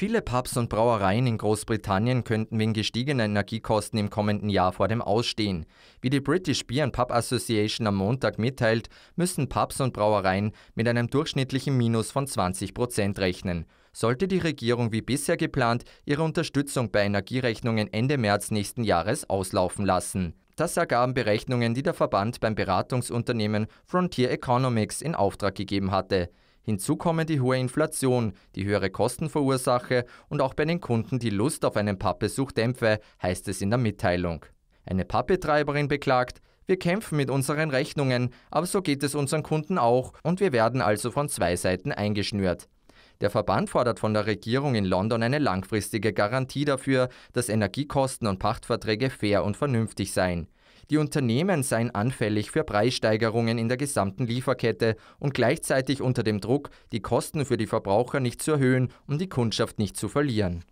Viele Pubs und Brauereien in Großbritannien könnten wegen gestiegener Energiekosten im kommenden Jahr vor dem Ausstehen. Wie die British Beer and Pub Association am Montag mitteilt, müssen Pubs und Brauereien mit einem durchschnittlichen Minus von 20 Prozent rechnen. Sollte die Regierung wie bisher geplant ihre Unterstützung bei Energierechnungen Ende März nächsten Jahres auslaufen lassen. Das ergaben Berechnungen, die der Verband beim Beratungsunternehmen Frontier Economics in Auftrag gegeben hatte. Hinzu kommen die hohe Inflation, die höhere Kosten verursache und auch bei den Kunden die Lust auf einen Pappbesuch dämpfe, heißt es in der Mitteilung. Eine Pappbetreiberin beklagt, wir kämpfen mit unseren Rechnungen, aber so geht es unseren Kunden auch und wir werden also von zwei Seiten eingeschnürt. Der Verband fordert von der Regierung in London eine langfristige Garantie dafür, dass Energiekosten und Pachtverträge fair und vernünftig seien. Die Unternehmen seien anfällig für Preissteigerungen in der gesamten Lieferkette und gleichzeitig unter dem Druck, die Kosten für die Verbraucher nicht zu erhöhen, um die Kundschaft nicht zu verlieren.